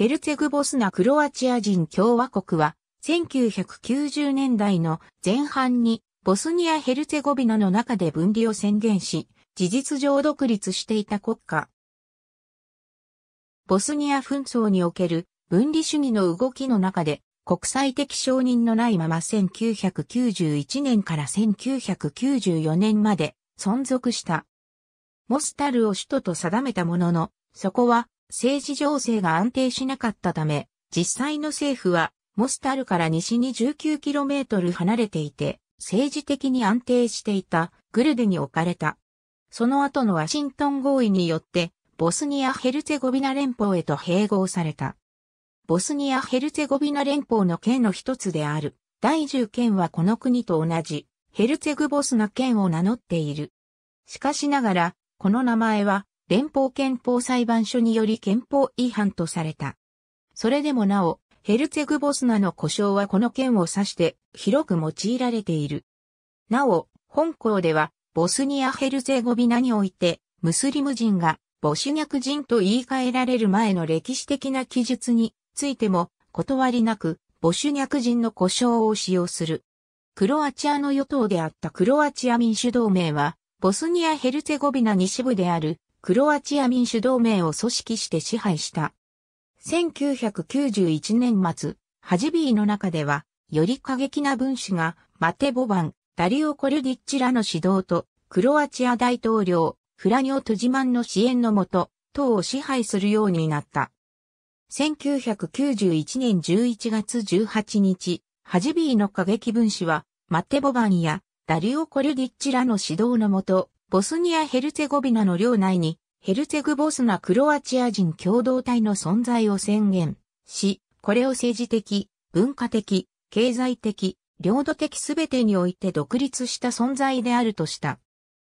ヘルツェグボスナクロアチア人共和国は、1990年代の前半にボスニア・ヘルツェゴビナの中で分離を宣言し、事実上独立していた国家。ボスニア紛争における分離主義の動きの中で、国際的承認のないまま1991年から1994年まで存続した。モスタルを首都と定めたものの、そこは政治情勢が安定しなかったため、実際の政府は、モスタルから西に 19km 離れていて、政治的に安定していたグルデに置かれた。その後のワシントン合意によって、ボスニア・ヘルツェゴビナ連邦へと併合された。ボスニア・ヘルツェゴビナ連邦の県の一つである、第10県はこの国と同じ、ヘルツェグボスナ県を名乗っている。しかしながら、この名前は、連邦憲法裁判所により憲法違反とされた。それでもなお、ヘルツェグボスナの故障はこの件を指して広く用いられている。なお、本校では、ボスニア・ヘルツェゴビナにおいて、ムスリム人がボシュニャク人と言い換えられる前の歴史的な記述についても、断りなく、ボシュニャク人の故障を使用する。クロアチアの与党であったクロアチア民主同盟は、ボスニア・ヘルツェゴビナ西部であるクロアチア民主同盟を組織して支配した。1991年末、ハジビーの中では、より過激な分子が、マテ・ボバン、ダリオ・コルディッチらの指導と、クロアチア大統領、フラニオ・トジマンの支援のもと、党を支配するようになった。1991年11月18日、ハジビーの過激分子は、マテ・ボバンやダリオ・コルディッチらの指導のもと、ボスニア・ヘルツェゴビナの領内に、ヘルツェグボスナ・クロアチア人共同体の存在を宣言し、これを政治的、文化的、経済的、領土的すべてにおいて独立した存在であるとした。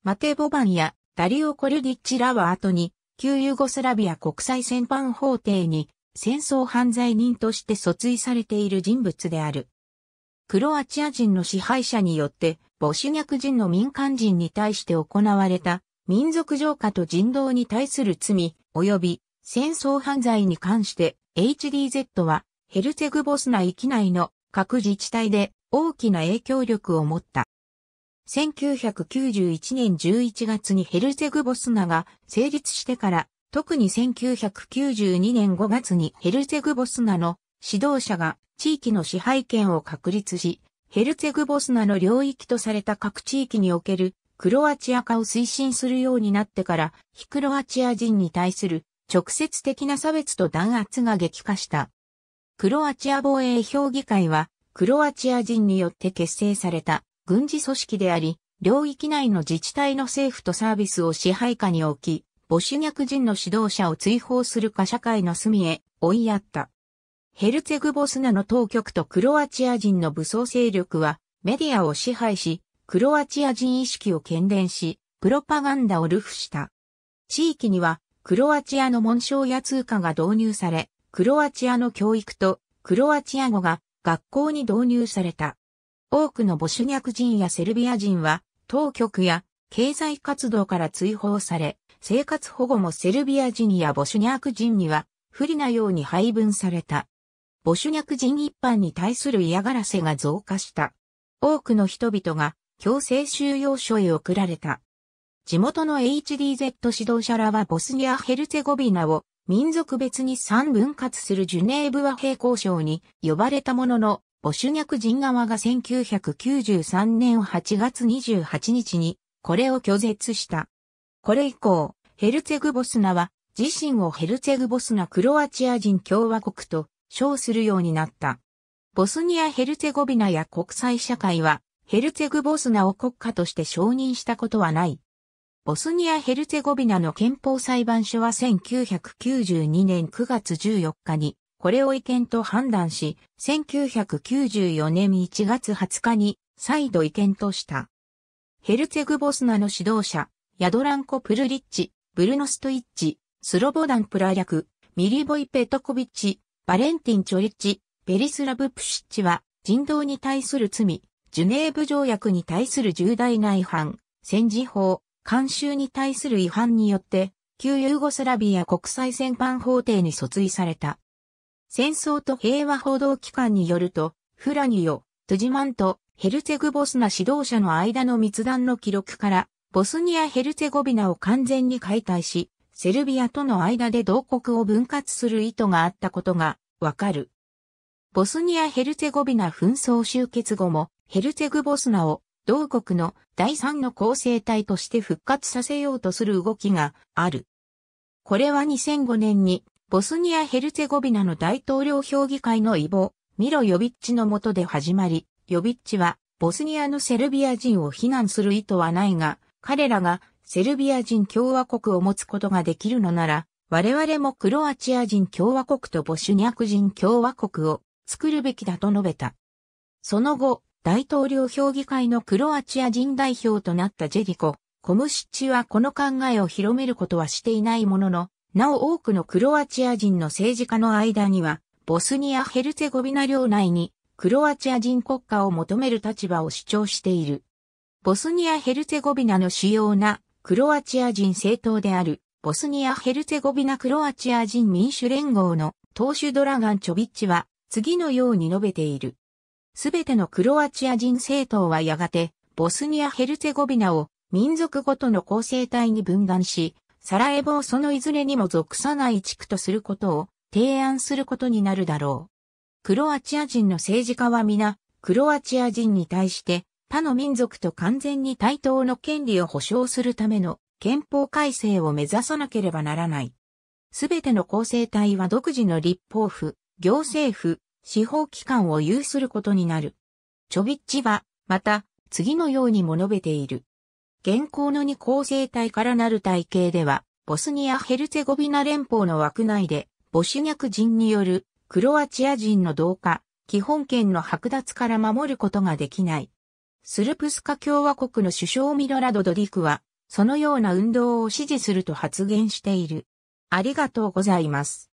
マテボバンやダリオ・コルディッチらは後に、旧ユーゴスラビア国際戦犯法廷に戦争犯罪人として訴追されている人物である。クロアチア人の支配者によって母子虐人の民間人に対して行われた民族浄化と人道に対する罪及び戦争犯罪に関して HDZ はヘルツェグボスナ域内の各自治体で大きな影響力を持った。1991年11月にヘルツェグボスナが成立してから特に1992年5月にヘルツェグボスナの指導者が地域の支配権を確立し、ヘルツェグボスナの領域とされた各地域におけるクロアチア化を推進するようになってから、非クロアチア人に対する直接的な差別と弾圧が激化した。クロアチア防衛評議会は、クロアチア人によって結成された軍事組織であり、領域内の自治体の政府とサービスを支配下に置き、母子逆人の指導者を追放するか社会の隅へ追いやった。ヘルツェグボスナの当局とクロアチア人の武装勢力はメディアを支配し、クロアチア人意識を喧伝し、プロパガンダを流布した。地域にはクロアチアの紋章や通貨が導入され、クロアチアの教育とクロアチア語が学校に導入された。多くのボシュニャク人やセルビア人は当局や経済活動から追放され、生活保護もセルビア人やボシュニャク人には不利なように配分された。ボシュニャク人一般に対する嫌がらせが増加した。多くの人々が強制収容所へ送られた。地元の HDZ 指導者らはボスニア・ヘルツェゴビナを民族別に3分割するジュネーブ和平交渉に呼ばれたものの、ボシュニャク人側が1993年8月28日にこれを拒絶した。これ以降、ヘルツェグボスナは自身をヘルツェグボスナクロアチア人共和国と称するようになった。ボスニア・ヘルツェゴビナや国際社会は、ヘルツェグボスナを国家として承認したことはない。ボスニア・ヘルツェゴビナの憲法裁判所は1992年9月14日に、これを違憲と判断し、1994年1月20日に再度違憲とした。ヘルツェグボスナの指導者、ヤドランコ・プルリッチ、ブルノストイッチ、スロボダン・プラリャク、ミリボイ・ペトコビッチ、バレンティン・チョリッチ、ベリスラブ・プシッチは人道に対する罪、ジュネーブ条約に対する重大な違反、戦時法、慣習に対する違反によって、旧ユーゴスラビア国際戦犯法廷に訴追された。戦争と平和報道機関によると、フラニオ、トゥジマンとヘルツェグボスナ指導者の間の密談の記録から、ボスニア・ヘルツェゴビナを完全に解体し、セルビアとの間で同国を分割する意図があったことがわかる。ボスニア・ヘルツェゴビナ紛争終結後も、ヘルツェグボスナを同国の第三の構成体として復活させようとする動きがある。これは2005年にボスニア・ヘルツェゴビナの大統領評議会のイボ、ミロ・ヨビッチの下で始まり、ヨビッチはボスニアのセルビア人を非難する意図はないが、彼らがセルビア人共和国を持つことができるのなら、我々もクロアチア人共和国とボシュニャク人共和国を作るべきだと述べた。その後、大統領評議会のクロアチア人代表となったジェリコ、コムシッチはこの考えを広めることはしていないものの、なお多くのクロアチア人の政治家の間には、ボスニア・ヘルツェゴビナ領内にクロアチア人国家を求める立場を主張している。ボスニア・ヘルツェゴビナの主要なクロアチア人政党である、ボスニア・ヘルツェゴビナ・クロアチア人民主連合の党首ドラガン・チョビッチは、次のように述べている。すべてのクロアチア人政党はやがて、ボスニア・ヘルツェゴビナを民族ごとの構成体に分断し、サラエボをそのいずれにも属さない地区とすることを提案することになるだろう。クロアチア人の政治家は皆、クロアチア人に対して他の民族と完全に対等の権利を保障するための憲法改正を目指さなければならない。すべての構成体は独自の立法府、行政府、司法機関を有することになる。チョビッチは、また、次のようにも述べている。現行の二構成体からなる体系では、ボスニア・ヘルツェゴビナ連邦の枠内で、ボシュ人によるクロアチア人の同化、基本権の剥奪から守ることができない。スルプスカ共和国の首相ミロラド・ドリクは、そのような運動を支持すると発言している。ありがとうございます。